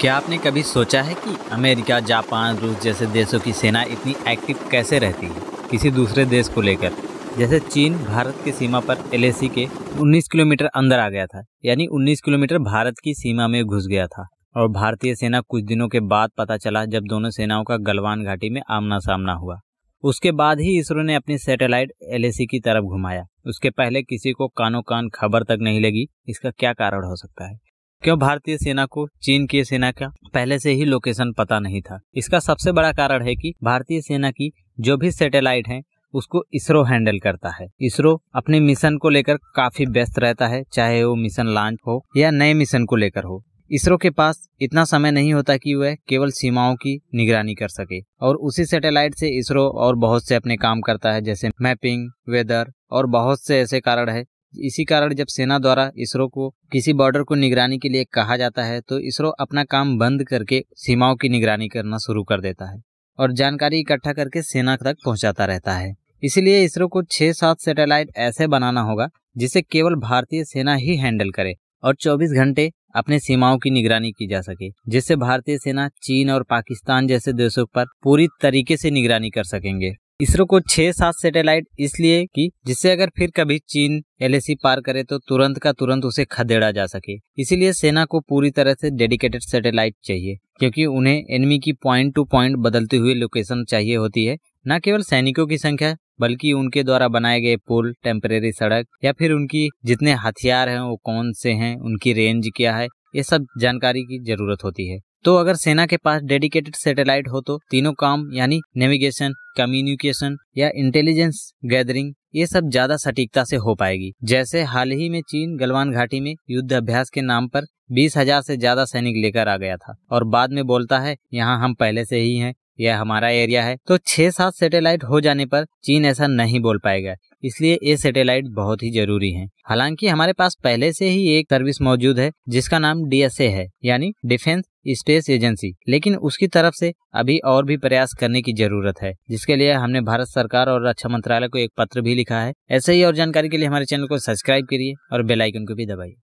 क्या आपने कभी सोचा है कि अमेरिका जापान रूस जैसे देशों की सेना इतनी एक्टिव कैसे रहती है किसी दूसरे देश को लेकर जैसे चीन भारत की सीमा पर एल के 19 किलोमीटर अंदर आ गया था यानी 19 किलोमीटर भारत की सीमा में घुस गया था और भारतीय सेना कुछ दिनों के बाद पता चला जब दोनों सेनाओं का गलवान घाटी में आमना सामना हुआ उसके बाद ही इसरो ने अपनी सैटेलाइट एल की तरफ घुमाया उसके पहले किसी को कानो कान खबर तक नहीं लगी इसका क्या कारण हो सकता है क्यों भारतीय सेना को चीन की सेना का पहले से ही लोकेशन पता नहीं था इसका सबसे बड़ा कारण है कि भारतीय सेना की जो भी सैटेलाइट है उसको इसरो हैंडल करता है इसरो अपने मिशन को लेकर काफी व्यस्त रहता है चाहे वो मिशन लॉन्च हो या नए मिशन को लेकर हो इसरो के पास इतना समय नहीं होता कि वह केवल सीमाओं की निगरानी कर सके और उसी सैटेलाइट से इसरो और बहुत से अपने काम करता है जैसे मैपिंग वेदर और बहुत से ऐसे कारण है इसी कारण जब सेना द्वारा इसरो को किसी बॉर्डर को निगरानी के लिए कहा जाता है तो इसरो अपना काम बंद करके सीमाओं की निगरानी करना शुरू कर देता है और जानकारी इकट्ठा करके सेना तक पहुंचाता रहता है इसलिए इसरो को छह सात सैटेलाइट ऐसे बनाना होगा जिसे केवल भारतीय सेना ही हैंडल करे और 24 घंटे अपने सीमाओं की निगरानी की जा सके जिससे भारतीय सेना चीन और पाकिस्तान जैसे देशों पर पूरी तरीके से निगरानी कर सकेंगे इसरो को छह सात सैटेलाइट इसलिए कि जिससे अगर फिर कभी चीन एल पार करे तो तुरंत का तुरंत उसे खदेड़ा जा सके इसीलिए सेना को पूरी तरह से डेडिकेटेड सैटेलाइट चाहिए क्योंकि उन्हें एनिमी की पॉइंट टू पॉइंट बदलती हुई लोकेशन चाहिए होती है न केवल सैनिकों की संख्या बल्कि उनके द्वारा बनाए गए पुल टेम्परेरी सड़क या फिर उनकी जितने हथियार हैं वो कौन से हैं उनकी रेंज क्या है ये सब जानकारी की जरूरत होती है तो अगर सेना के पास डेडिकेटेड सैटेलाइट हो तो तीनों काम यानी नेविगेशन कम्युनिकेशन या इंटेलिजेंस गैदरिंग ये सब ज्यादा सटीकता से हो पाएगी जैसे हाल ही में चीन गलवान घाटी में युद्ध अभ्यास के नाम पर बीस हजार से ज्यादा सैनिक लेकर आ गया था और बाद में बोलता है यहाँ हम पहले से ही हैं यह हमारा एरिया है तो छह सात सैटेलाइट हो जाने पर चीन ऐसा नहीं बोल पाएगा इसलिए ये सैटेलाइट बहुत ही जरूरी है हालांकि हमारे पास पहले से ही एक सर्विस मौजूद है जिसका नाम डीएसए है यानी डिफेंस स्पेस एजेंसी लेकिन उसकी तरफ से अभी और भी प्रयास करने की जरूरत है जिसके लिए हमने भारत सरकार और रक्षा मंत्रालय को एक पत्र भी लिखा है ऐसे ही और जानकारी के लिए हमारे चैनल को सब्सक्राइब करिए और बेलाइकन को भी दबाइए